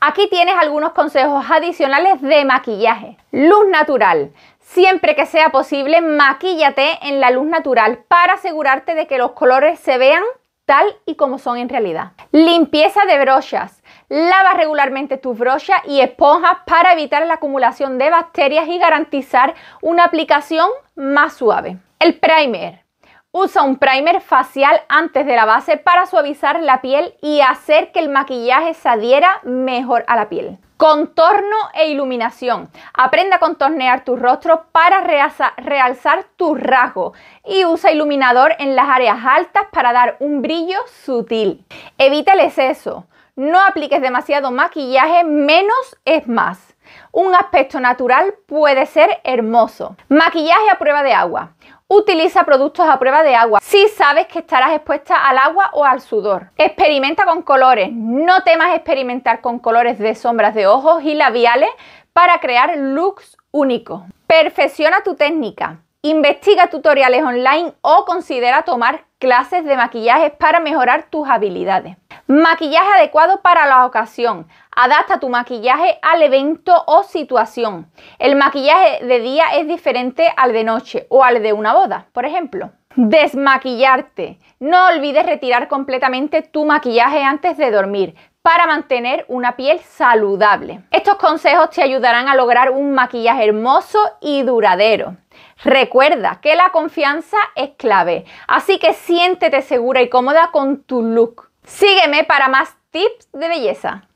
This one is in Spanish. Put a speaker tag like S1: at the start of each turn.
S1: Aquí tienes algunos consejos adicionales de maquillaje. Luz natural. Siempre que sea posible, maquíllate en la luz natural para asegurarte de que los colores se vean tal y como son en realidad. Limpieza de brochas. Lava regularmente tus brochas y esponjas para evitar la acumulación de bacterias y garantizar una aplicación más suave. El primer. Usa un primer facial antes de la base para suavizar la piel y hacer que el maquillaje se adhiera mejor a la piel. Contorno e iluminación. Aprende a contornear tu rostro para realzar tus rasgo y usa iluminador en las áreas altas para dar un brillo sutil. Evita el exceso. No apliques demasiado maquillaje, menos es más. Un aspecto natural puede ser hermoso. Maquillaje a prueba de agua. Utiliza productos a prueba de agua. Si sabes que estarás expuesta al agua o al sudor. Experimenta con colores. No temas experimentar con colores de sombras de ojos y labiales para crear looks únicos. Perfecciona tu técnica. Investiga tutoriales online o considera tomar clases de maquillajes para mejorar tus habilidades. Maquillaje adecuado para la ocasión. Adapta tu maquillaje al evento o situación. El maquillaje de día es diferente al de noche o al de una boda, por ejemplo. Desmaquillarte. No olvides retirar completamente tu maquillaje antes de dormir para mantener una piel saludable. Estos consejos te ayudarán a lograr un maquillaje hermoso y duradero. Recuerda que la confianza es clave, así que siéntete segura y cómoda con tu look. Sígueme para más tips de belleza.